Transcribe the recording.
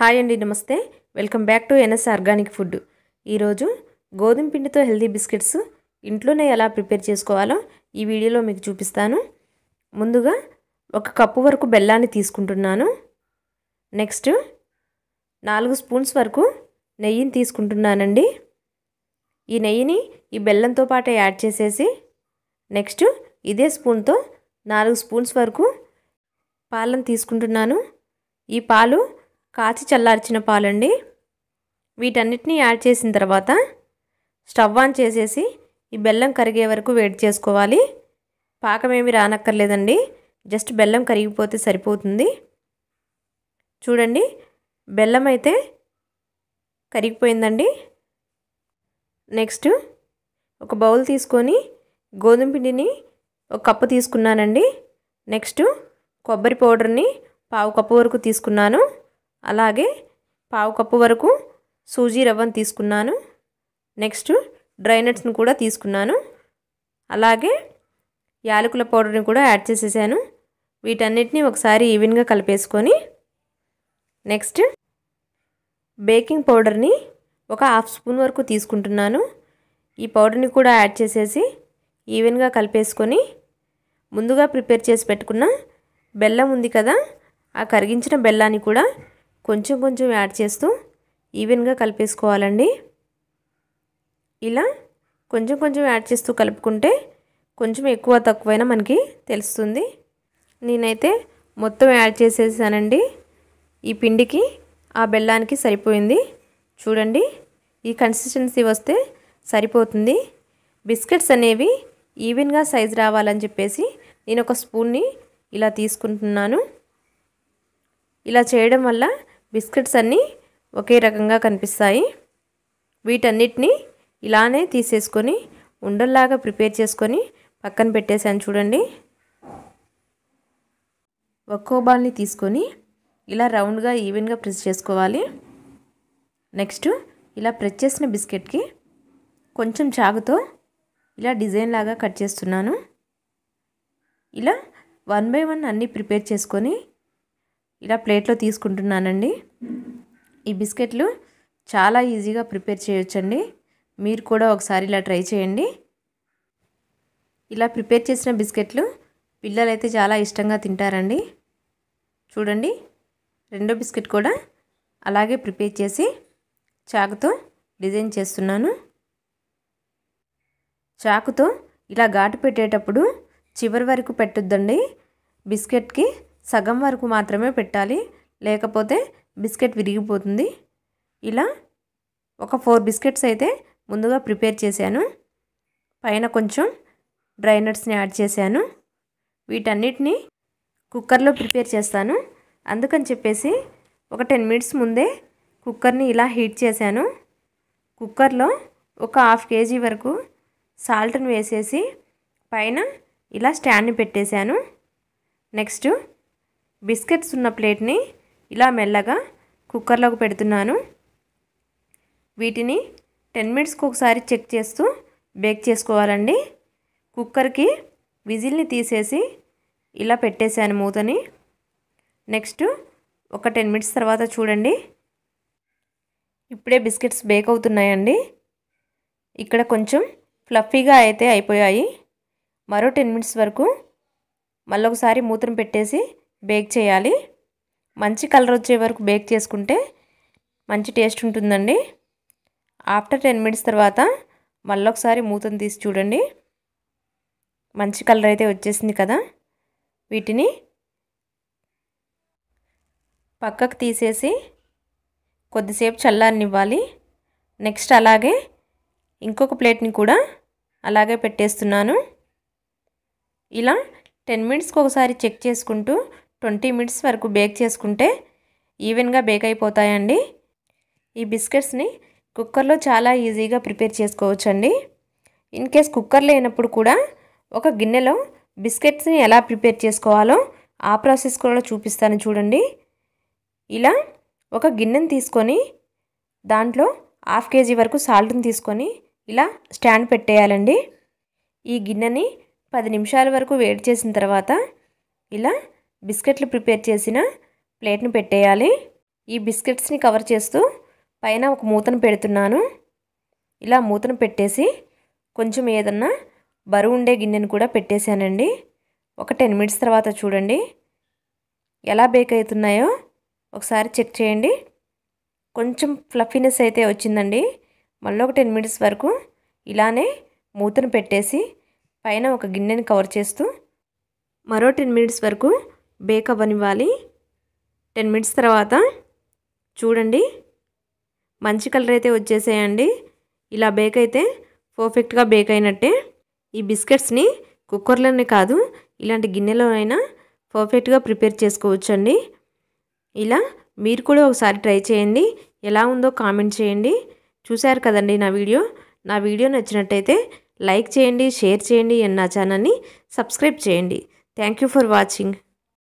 hi అండి నమస్తే welcome back to NS organic food ఈరోజు గోధుమ పిండితో హెల్దీ బిస్కెట్స్ ఇంట్లోనే ఎలా ప్రిపేర్ చేసుకోవాలో ఈ వీడియోలో మీకు చూపిస్తాను ముందుగా ఒక కప్పు వరకు బెల్లాన్ని తీసుకుంటున్నాను నెక్స్ట్ నాలుగు స్పూన్స్ వరకు నెయ్యిని తీసుకుంటున్నానండి ఈ నెయ్యిని ఈ బెల్లంతో పాటు యాడ్ చేసేసి నెక్స్ట్ ఇదే స్పూన్తో నాలుగు స్పూన్స్ వరకు పాలను తీసుకుంటున్నాను ఈ పాలు కాచి చల్లార్చిన పాలండి వీటన్నిటిని యాడ్ చేసిన తర్వాత స్టవ్ ఆన్ చేసేసి ఈ బెల్లం కరిగే వరకు వేడి చేసుకోవాలి పాకమేమి రానక్కర్లేదండి జస్ట్ బెల్లం కరిగిపోతే సరిపోతుంది చూడండి బెల్లం అయితే కరిగిపోయిందండి నెక్స్ట్ ఒక బౌల్ తీసుకొని గోధుమ పిండిని ఒక కప్పు తీసుకున్నానండి నెక్స్ట్ కొబ్బరి పౌడర్ని పావు కప్పు వరకు తీసుకున్నాను అలాగే పావు కప్పు వరకు సూజీ రవ్వను తీసుకున్నాను నెక్స్ట్ డ్రై నట్స్ను కూడా తీసుకున్నాను అలాగే యాలకుల పౌడర్ని కూడా యాడ్ చేసేసాను వీటన్నిటిని ఒకసారి ఈవెన్గా కలిపేసుకొని నెక్స్ట్ బేకింగ్ పౌడర్ని ఒక హాఫ్ స్పూన్ వరకు తీసుకుంటున్నాను ఈ పౌడర్ని కూడా యాడ్ చేసేసి ఈవెన్గా కలిపేసుకొని ముందుగా ప్రిపేర్ చేసి పెట్టుకున్న బెల్లం ఉంది కదా ఆ కరిగించిన బెల్లాన్ని కూడా కొంచెం కొంచెం యాడ్ చేస్తూ ఈవెన్గా కలిపేసుకోవాలండి ఇలా కొంచెం కొంచెం యాడ్ చేస్తూ కలుపుకుంటే కొంచెం ఎక్కువ తక్కువైనా మనకి తెలుస్తుంది నేనైతే మొత్తం యాడ్ చేసేసానండి ఈ పిండికి ఆ బెల్లానికి సరిపోయింది చూడండి ఈ కన్సిస్టెన్సీ వస్తే సరిపోతుంది బిస్కెట్స్ అనేవి ఈవెన్గా సైజ్ రావాలని చెప్పేసి నేను ఒక స్పూన్ని ఇలా తీసుకుంటున్నాను ఇలా చేయడం వల్ల బిస్కెట్స్ అన్నీ ఒకే రకంగా కనిపిస్తాయి వీటన్నిటిని ఇలానే తీసేసుకొని ఉండల్లాగా ప్రిపేర్ చేసుకొని పక్కన పెట్టేశాను చూడండి ఒక్కో బాల్ని తీసుకొని ఇలా రౌండ్గా ఈవెన్గా ప్రెస్ చేసుకోవాలి నెక్స్ట్ ఇలా ప్రెస్ చేసిన బిస్కెట్కి కొంచెం చాకుతో ఇలా డిజైన్ లాగా కట్ చేస్తున్నాను ఇలా వన్ బై వన్ అన్నీ ప్రిపేర్ చేసుకొని ఇలా ప్లేట్లో తీసుకుంటున్నానండి ఈ బిస్కెట్లు చాలా ఈజీగా ప్రిపేర్ చేయొచ్చండి మీరు కూడా ఒకసారి ఇలా ట్రై చేయండి ఇలా ప్రిపేర్ చేసిన బిస్కెట్లు పిల్లలైతే చాలా ఇష్టంగా తింటారండి చూడండి రెండో బిస్కెట్ కూడా అలాగే ప్రిపేర్ చేసి చాకుతో డిజైన్ చేస్తున్నాను చాకుతో ఇలా ఘాటు పెట్టేటప్పుడు చివరి వరకు పెట్టొద్దండి బిస్కెట్కి సగం వరకు మాత్రమే పెట్టాలి లేకపోతే బిస్కెట్ విరిగిపోతుంది ఇలా ఒక ఫోర్ బిస్కెట్స్ అయితే ముందుగా ప్రిపేర్ చేశాను పైన కొంచెం డ్రై నట్స్ని యాడ్ చేశాను వీటన్నిటిని కుక్కర్లో ప్రిపేర్ చేస్తాను అందుకని చెప్పేసి ఒక టెన్ మినిట్స్ ముందే కుక్కర్ని ఇలా హీట్ చేశాను కుక్కర్లో ఒక హాఫ్ కేజీ వరకు సాల్ట్ని వేసేసి పైన ఇలా స్టాండ్ని పెట్టేశాను నెక్స్ట్ బిస్కెట్స్ ఉన్న ప్లేట్ని ఇలా మెల్లగా కుక్కర్లోకి పెడుతున్నాను వీటిని టెన్ మినిట్స్కి ఒకసారి చెక్ చేస్తూ బేక్ చేసుకోవాలండి కుక్కర్కి విజిల్ని తీసేసి ఇలా పెట్టేశాను మూతని నెక్స్ట్ ఒక టెన్ మినిట్స్ తర్వాత చూడండి ఇప్పుడే బిస్కెట్స్ బేక్ అవుతున్నాయండి ఇక్కడ కొంచెం ఫ్లఫీగా అయితే అయిపోయాయి మరో టెన్ మినిట్స్ వరకు మళ్ళొకసారి మూతను పెట్టేసి బేక్ చేయాలి మంచి కలర్ వచ్చే వరకు బేక్ చేసుకుంటే మంచి టేస్ట్ ఉంటుందండి ఆఫ్టర్ టెన్ మినిట్స్ తర్వాత మళ్ళొకసారి మూతను తీసి చూడండి మంచి కలర్ అయితే వచ్చేసింది కదా వీటిని పక్కకు తీసేసి కొద్దిసేపు చల్లారనివ్వాలి నెక్స్ట్ అలాగే ఇంకొక ప్లేట్ని కూడా అలాగే పెట్టేస్తున్నాను ఇలా టెన్ మినిట్స్కి ఒకసారి చెక్ చేసుకుంటూ ట్వంటీ మినిట్స్ వరకు బేక్ చేసుకుంటే ఈవెన్గా బేక్ అయిపోతాయండి ఈ బిస్కెట్స్ని కుక్కర్లో చాలా ఈజీగా ప్రిపేర్ చేసుకోవచ్చండి ఇన్ కేస్ కుక్కర్ లేనప్పుడు కూడా ఒక గిన్నెలో బిస్కెట్స్ని ఎలా ప్రిపేర్ చేసుకోవాలో ఆ ప్రాసెస్ కూడా చూపిస్తాను చూడండి ఇలా ఒక గిన్నెని తీసుకొని దాంట్లో హాఫ్ కేజీ వరకు సాల్ట్ని తీసుకొని ఇలా స్టాండ్ పెట్టేయాలండి ఈ గిన్నెని పది నిమిషాల వరకు వేడి చేసిన తర్వాత ఇలా బిస్కెట్లు ప్రిపేర్ చేసిన ప్లేట్ని పెట్టేయాలి ఈ బిస్కెట్స్ని కవర్ చేస్తూ పైన ఒక మూతను పెడుతున్నాను ఇలా మూతను పెట్టేసి కొంచెం ఏదన్నా బరువు ఉండే గిన్నెను కూడా పెట్టేశానండి ఒక టెన్ మినిట్స్ తర్వాత చూడండి ఎలా బేక్ అవుతున్నాయో ఒకసారి చెక్ చేయండి కొంచెం ఫ్లఫీనెస్ అయితే వచ్చిందండి మళ్ళీ ఒక టెన్ మినిట్స్ వరకు ఇలానే మూతను పెట్టేసి పైన ఒక గిన్నెని కవర్ చేస్తూ మరో టెన్ మినిట్స్ వరకు బేక్ అవ్వనివ్వాలి టెన్ మినిట్స్ తర్వాత చూడండి మంచి కలర్ అయితే వచ్చేసేయండి ఇలా బేక్ అయితే పర్ఫెక్ట్గా బేక్ అయినట్టే ఈ బిస్కెట్స్ని కుక్కర్లోనే కాదు ఇలాంటి గిన్నెలోనైనా పర్ఫెక్ట్గా ప్రిపేర్ చేసుకోవచ్చండి ఇలా మీరు కూడా ఒకసారి ట్రై చేయండి ఎలా ఉందో కామెంట్ చేయండి చూశారు కదండి నా వీడియో నా వీడియో నచ్చినట్టయితే లైక్ చేయండి షేర్ చేయండి అండ్ నా ఛానల్ని సబ్స్క్రైబ్ చేయండి థ్యాంక్ ఫర్ వాచింగ్